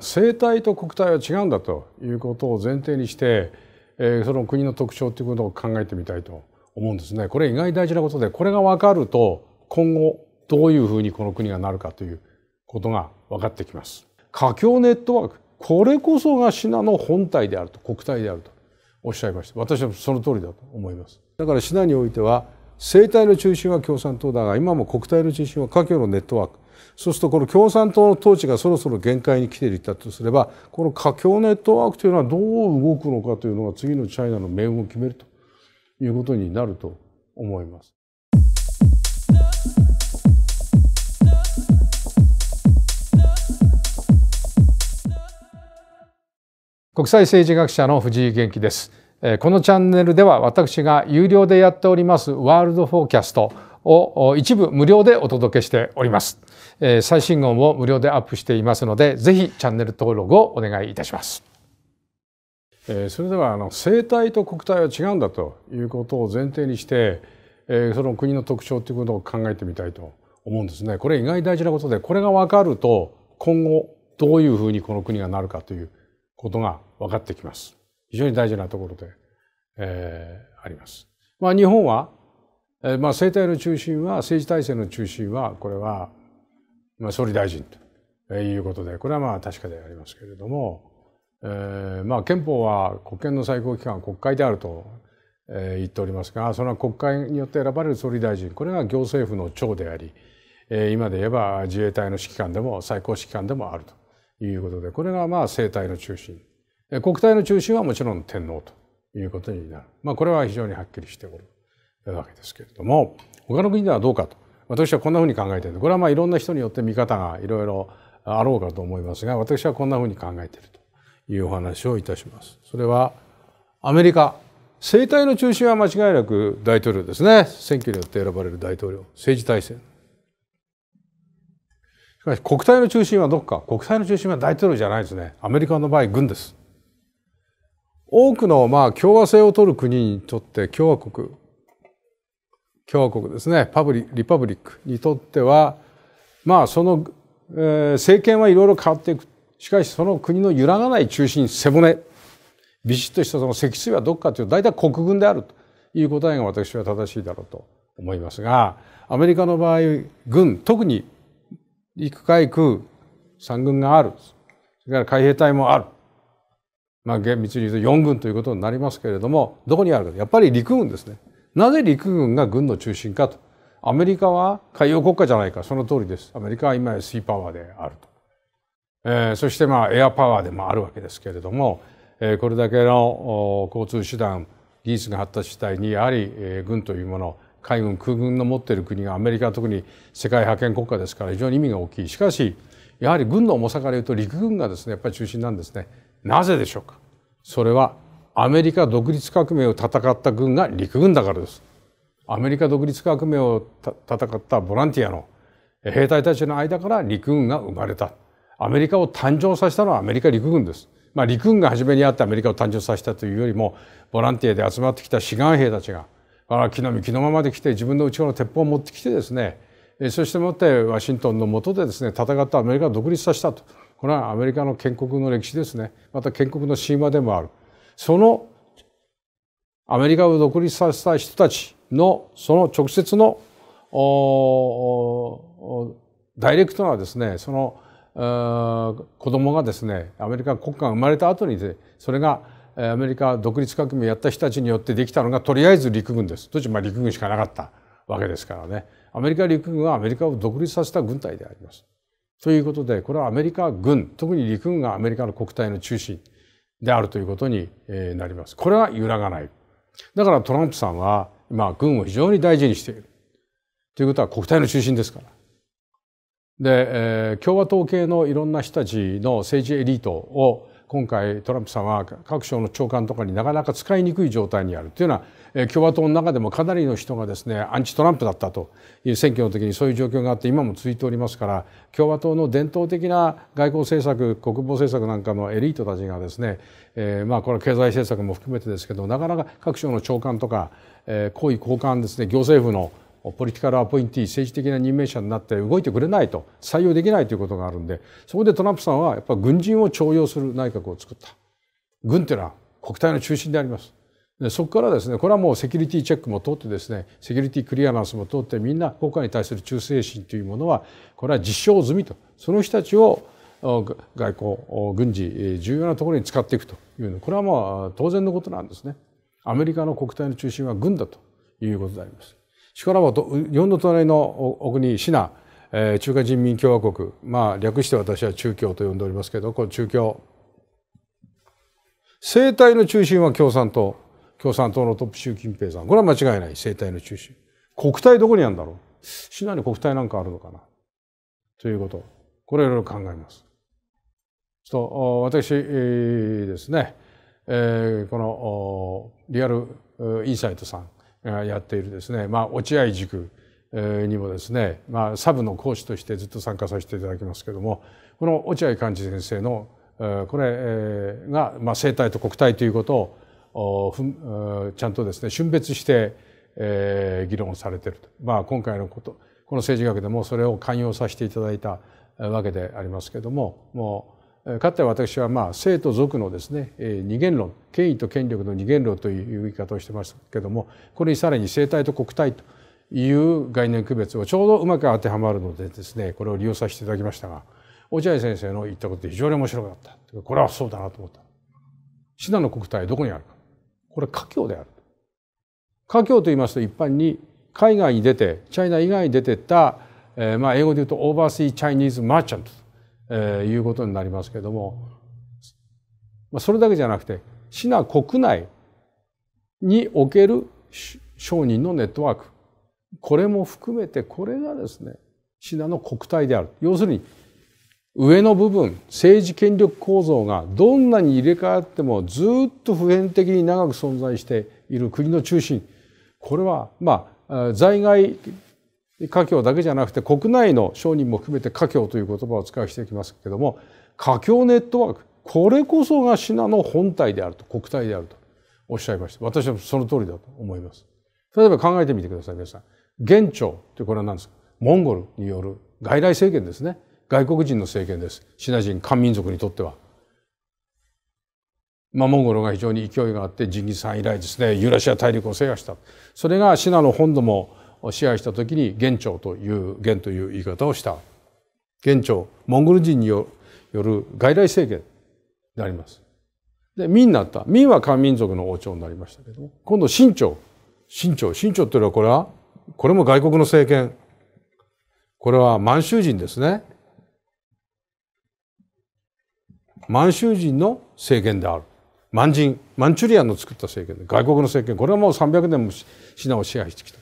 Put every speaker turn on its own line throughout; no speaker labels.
生態と国体は違うんだということを前提にして、えー、その国の特徴ということを考えてみたいと思うんですね。これ意外大事なことでこれが分かると今後どういうふうにこの国がなるかということが分かってきます。華僑ネットワークこれこそが信の本体であると国体であるとおっしゃいました私はその通りだと思いますだから信においては生態の中心は共産党だが今も国体の中心は華僑のネットワークそうするとこの共産党の統治がそろそろ限界に来ていたとすればこの華僑ネットワークというのはどう動くのかというのが次のチャイナの命運を決めるということになると思います。国際政治学者の藤井元気ですこのチャンネルでは私が有料でやっておりますワールドフォーキャストを一部無料でお届けしております、えー、最新号も無料でアップしていますのでぜひチャンネル登録をお願いいたしますえー、それではあの生態と国体は違うんだということを前提にして、えー、その国の特徴ということを考えてみたいと思うんですね。これ意外に大事なことでこれが分かると今後どういうふうにこの国がなるかということが分かってきます。非常に大事なところで、えー、あります。まあ、日本はえまあ政体の中心は政治体制の中心はこれは、まあ、総理大臣ということでこれはまあ確かでありますけれども、えー、まあ憲法は国権の最高機関は国会であると言っておりますがそれは国会によって選ばれる総理大臣これが行政府の長であり今で言えば自衛隊の指揮官でも最高指揮官でもあるということでこれがまあ政体の中心国体の中心はもちろん天皇ということになる、まあ、これは非常にはっきりしておるわけですけれども他の国ではどうかと私はこんなふうに考えているこれはまあいろんな人によって見方がいろいろあろうかと思いますが私はこんなふうに考えているというお話をいたします。それはアメリカ政体の中心は間違いなく大統領ですね選挙によって選ばれる大統領政治体制しかし国体の中心はどこか国体の中心は大統領じゃないですねアメリカの場合軍です多くのまあ共和制を取る国にとって共和国共和国ですねパブリリパブリックにとってはまあその、えー、政権はいろいろ変わっていくしかしその国の揺らがない中心背骨ビシッとしたその積水はどっかというと大体国軍であるという答えが私は正しいだろうと思いますがアメリカの場合軍特に陸海空三軍があるそれから海兵隊もあるまあ厳密に言うと4軍ということになりますけれどもどこにあるかやっぱり陸軍ですねなぜ陸軍が軍の中心かとアメリカは海洋国家じゃないかその通りですアメリカは今やスーパワーであると、えー、そしてまあエアパワーでもあるわけですけれども、えー、これだけの交通手段技術が発達したいにやはり、えー、軍というもの海軍空軍の持っている国がアメリカは特に世界覇権国家ですから非常に意味が大きいしかしやはり軍の重さから言うと陸軍がですねやっぱり中心なんですねなぜでしょうかそれはアメリカ独立革命を戦った軍が陸軍だからです。アメリカ独立革命を戦ったボランティアの兵隊たちの間から陸軍が生まれた。アメリカを誕生させたのはアメリカ陸軍です。まあ、陸軍が初めにあってアメリカを誕生させたというよりもボランティアで集まってきた志願兵たちが木の実木のままで来て自分の内側の鉄砲を持ってきてですねそしてもってワシントンの下でですね戦ったアメリカを独立させたとこれはアメリカの建国の歴史ですねまた建国の神話でもあるそのアメリカを独立させた人たちのその直接のダイレクトなですねその子供がですねアメリカ国家が生まれた後にでそれがアメリカ独立革命をやった人たちによってできたのがとりあえず陸軍です。当時まあ陸軍しかなかったわけですからね。アメリカ陸軍はアメリカを独立させた軍隊であります。ということでこれはアメリカ軍特に陸軍がアメリカの国体の中心であるということになります。これは揺らがない。だからトランプさんは今軍を非常に大事にしている。ということは国体の中心ですから。で、えー、共和党系のいろんな人たちの政治エリートを今回トランプさんは各省の長官とかになかなか使いにくい状態にあるというのは共和党の中でもかなりの人がですねアンチトランプだったという選挙の時にそういう状況があって今も続いておりますから共和党の伝統的な外交政策国防政策なんかのエリートたちがですね、えまあこれ経済政策も含めてですけどなかなか各省の長官とか、え高位高官ですね行政府のポリティカルアポインティ政治的な任命者になって動いてくれないと採用できないということがあるんでそこでトランプさんはやっぱ軍人を重用する内閣を作った軍というのは国体の中心でありますでそこからですねこれはもうセキュリティチェックも通ってですねセキュリティクリアランスも通ってみんな国家に対する忠誠心というものはこれは実証済みとその人たちを外交軍事重要なところに使っていくというこれはまあ当然のことなんですね。アメリカの国体の中心は軍だということであります。しから日本の隣のお国シナ、えー、中華人民共和国、まあ、略して私は中共と呼んでおりますけどこの中共政体の中心は共産党共産党のトップ習近平さんこれは間違いない政体の中心国体どこにあるんだろうシナに国体なんかあるのかなということこれいろいろ考えます。と私、えー、ですね、えー、このリアルインサイトさんやっているですね、まあ、落合塾にもですね、まあ、サブの講師としてずっと参加させていただきますけどもこの落合幹事先生のこれが、まあ、生体と国体ということをちゃんとですね峻別して議論されていると、まあ、今回のことこの政治学でもそれを寛容させていただいたわけでありますけどももうかつて私はまあ生と族のですね二元論権威と権力の二元論という言い方をしてますけどもこれにさらに生体と国体という概念区別をちょうどうまく当てはまるのでですねこれを利用させていただきましたが落合先生の言ったことで非常に面白かったこれはそうだなと思った信濃国体どこにあるかこれ華僑である華僑と言いますと一般に海外に出てチャイナ以外に出てった、えー、まあ英語で言うとオーバーシー・チャイニーズ・マーチャントえー、いうことになりますけれども、まあ、それだけじゃなくてシナ国内における商人のネットワークこれも含めてこれがですねシナの国体である要するに上の部分政治権力構造がどんなに入れ替わってもずっと普遍的に長く存在している国の中心これはまあ在外華僑だけじゃなくて国内の商人も含めて華僑という言葉をお使いしていきますけども華僑ネットワークこれこそが信の本体であると国体であるとおっしゃいました私はその通りだと思います例えば考えてみてください皆さん元朝ってこれは何ですかモンゴルによる外来政権ですね外国人の政権ですシナ人漢民族にとってはまあ、モンゴルが非常に勢いがあってジンギス・さん以来ですねユーラシア大陸を制覇したそれがシナの本土も支配した時に元朝という元という言い方をした元朝モンゴル人による外来政権であります。で民になった民は漢民族の王朝になりましたけども今度清朝清朝清朝というのはこれはこれも外国の政権これは満州人ですね満州人の政権である満人マンチュリアンの作った政権で外国の政権これはもう300年もシナを支配してきた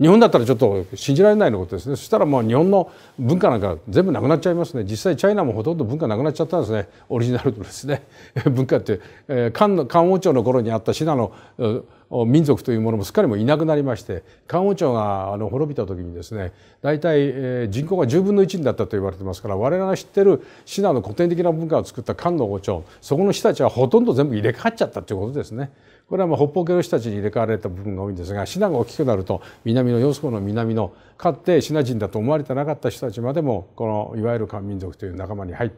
日本だったらちょっと信じられないのことですねそしたらもう日本の文化なんか全部なくなっちゃいますね実際チャイナもほとんど文化なくなっちゃったんですねオリジナルのですね 文化って、えー、漢の漢王朝の頃にあったナの民族というものもすっかりもいなくなりまして漢王朝があの滅びた時にですね大体、え人口が10分の1になったと言われてますから我々が知ってるシナの古典的な文化を作った漢の王朝そこの人たちはほとんど全部入れ替わっちゃったということですね。これはまあ北方系の人たちに入れ替わられた部分が多いんですがシナが大きくなると南のスコの南のかってシナ人だと思われてなかった人たちまでもこのいわゆる漢民族という仲間に入っ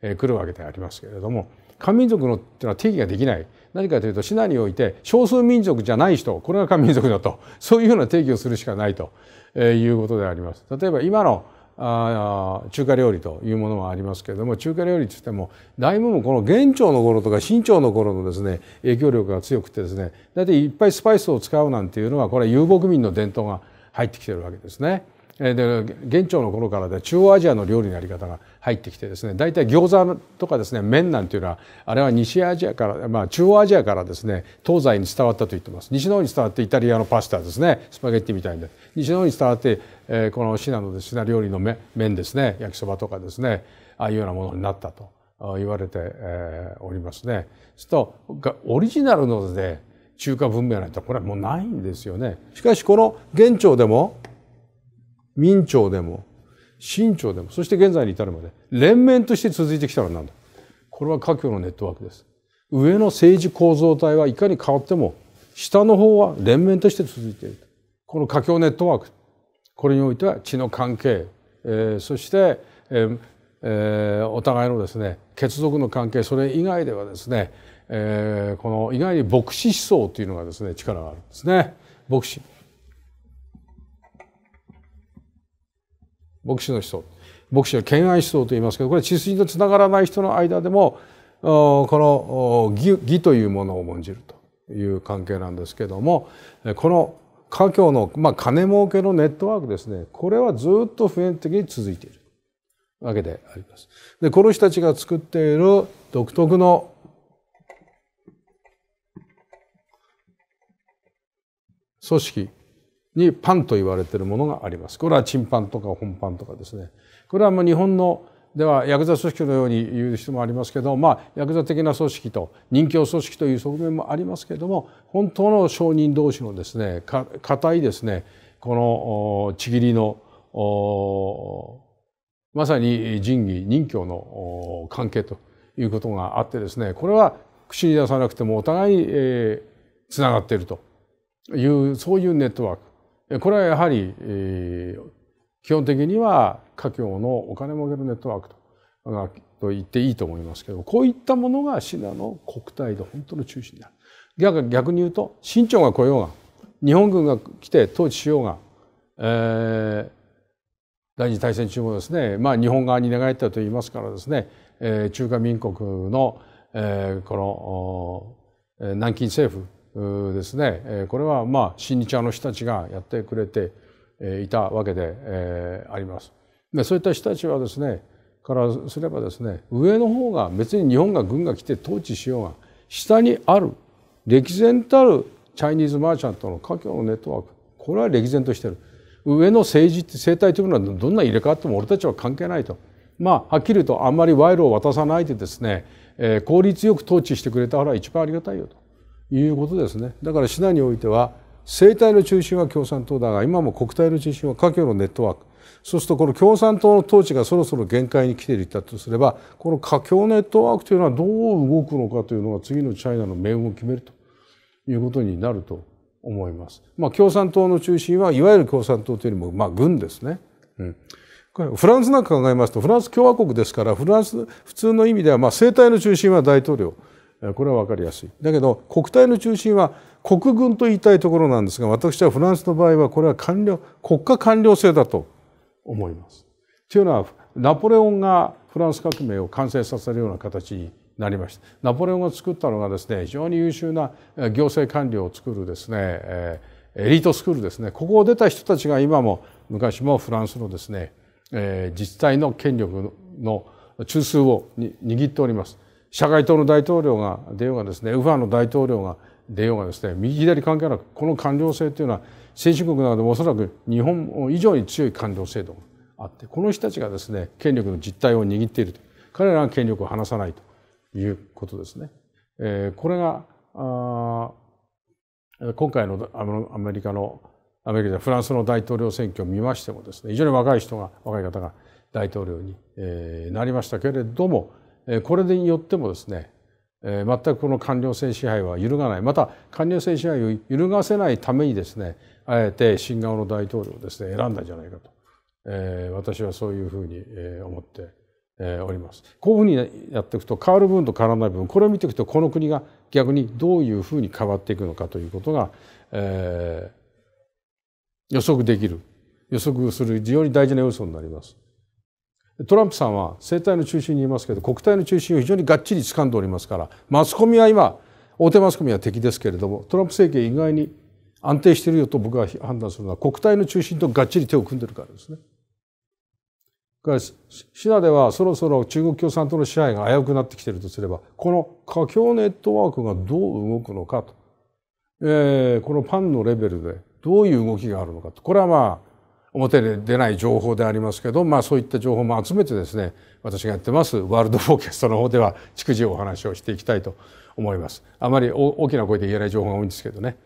てくるわけでありますけれども漢民族のっていうのは定義ができない何かというとシナにおいて少数民族じゃない人これが漢民族だとそういうような定義をするしかないということであります。例えば今のあ中華料理というものもありますけれども中華料理といっても大部分この元朝の頃とか清朝の頃のですね影響力が強くてですね大体いっぱいスパイスを使うなんていうのはこれは遊牧民の伝統が入ってきてるわけですね。で元朝の頃からで中央アジアの料理のやり方が入ってきてですね大体餃子とかですね麺なんていうのはあれは西アジアから、まあ、中央アジアからですね東西に伝わったと言ってます西の方に伝わってイタリアのパスタですねスパゲッティみたいで西の方に伝わって、えー、このシナのシナ料理の麺ですね焼きそばとかですねああいうようなものになったと言われて、えー、おりますね。すとオリジナルので、中華文明なんてこれはもうないんですよね。しかしこの現朝でも民朝でも清朝でもそして現在に至るまで連綿として続いてきたのは何だこれは華僑のネットワークです。上の政治構造体はいかに変わっても下の方は連綿として続いている。この華僑ネットワークこれにおいては血の関係、えー、そして、えーえー、お互いのですね血族の関係それ以外ではですね、えー、この意外に牧師思想というのがですね力があるんですね。牧師牧師の思想牧師は敬愛思想と言いますけどこれ血筋とつながらない人の間でもこの義義というものを重んじるという関係なんですけどもこの家教の、まあ、金儲けのネットワークですねこれはずっと普遍的に続いているわけであります。でこの人たちが作っている独特の組織にパンと言われているものがあります。これはチンパンとか本パンとかですね。これはまあ日本のではヤクザ組織のように言う人もありますけど、まあ、ヤクザ的な組織と任侠組織という側面もありますけれども本当の商人同士のですね固いですねこのちぎりのまさに仁義任侠の関係ということがあってですねこれは口に出さなくてもお互いにつながっているというそういうネットワークこれはやはり、えー、基本的には華僑のお金儲けのネットワークとと言っていいと思いますけどこういったものが信濃の国体で本当の中心である逆逆に言うと清朝が来ようが日本軍が来て統治しようが、えー、第二次大戦中もですね、まあ、日本側に寝返ったといいますからですね、えー、中華民国の、えー、この南京政府ですねこれはまあ親日派の人たちがやってくれていたわけであります。でそういった人たちはですねからすればですね上の方が別に日本が軍が来て統治しようが下にある歴然たるチャイニーズマーチャントの華僑のネットワークこれは歴然としてる上の政治って生態というのはどんな入れ替わっても俺たちは関係ないとまあはっきり言うとあんまり賄賂を渡さないでですね、えー、効率よく統治してくれたから一番ありがたいよということですねだから市内においては政体の中心は共産党だが今も国体の中心は華僑のネットワークそうするとこの共産党の統治がそろそろ限界に来ていたとすればこの華僑ネットワークというのはどう動くのかというのが次のチャイナの命運を決めるということになると思います。まあ、共産党の中心はいわゆる共産党というよりも、まあ、軍ですね。うんフランスなんか考えますとフランス共和国ですからフランス普通の意味ではまあ政体の中心は大統領これは分かりやすいだけど国体の中心は国軍と言いたいところなんですが私はフランスの場合はこれは官僚国家官僚制だと思います。というのはナポレオンがフランス革命を完成させるような形になりましたナポレオンが作ったのがですね非常に優秀な行政官僚を作るですね、エリートスクールですねここを出た人たちが今も昔もフランスのですね、え自治体の権力の中枢を握っております。社会党の大統領が出ようがですね右派の大統領が出ようがですね右左関係なくこの官僚制というのは先進国のどでもおそらく日本以上に強い官僚制度があってこの人たちがですね権力の実態を握っていると彼らが権力を離さないということですね。えー、これが今回のアメリカのアメリカフランスの大統領選挙を見ましてもですね非常に若い人が若い方が大統領に、なりましたけれどもこれによってもですね全くこの官僚性支配は揺るがないまた官僚性支配を揺るがせないためにですねあえて新顔の大統領をですね選んだんじゃないかと、え私はそういうふうに思っております。こういうふうにやっていくと変わる部分と変わらない部分これを見ていくとこの国が逆にどういうふうに変わっていくのかということが、えー、予測できる予測する非常に大事な要素になります。トランプさんは政体の中心にいますけど国体の中心を非常にがっちり掴んでおりますからマスコミは今大手マスコミは敵ですけれどもトランプ政権意外に安定しているよと僕は判断するのは国体の中心とがっちり手を組んでるからですね。からシナではそろそろ中国共産党の支配が危うくなってきてるとすればこの華僑ネットワークがどう動くのかと、えー、このパンのレベルでどういう動きがあるのかとこれはまあ表で出ない情報でありますけど、まあ、そういった情報も集めてですね私がやってますワールドフォーキャストの方では逐次お話をしていきたいと思います。あまり大きな声で言えない情報が多いんですけどね。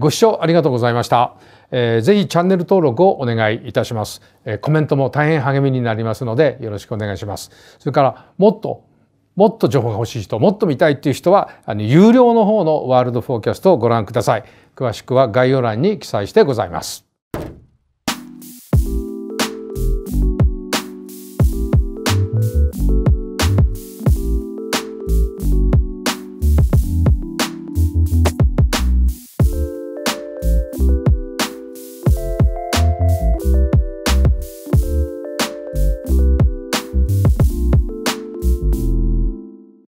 ご視聴ありがとうございました。ぜひチャンネル登録をお願いいたします。コメントも大変励みになりますのでよろしくお願いします。それからもっともっと情報が欲しい人、もっと見たいっていう人は、あの有料の方のワールドフォーキャストをご覧ください。詳しくは概要欄に記載してございます。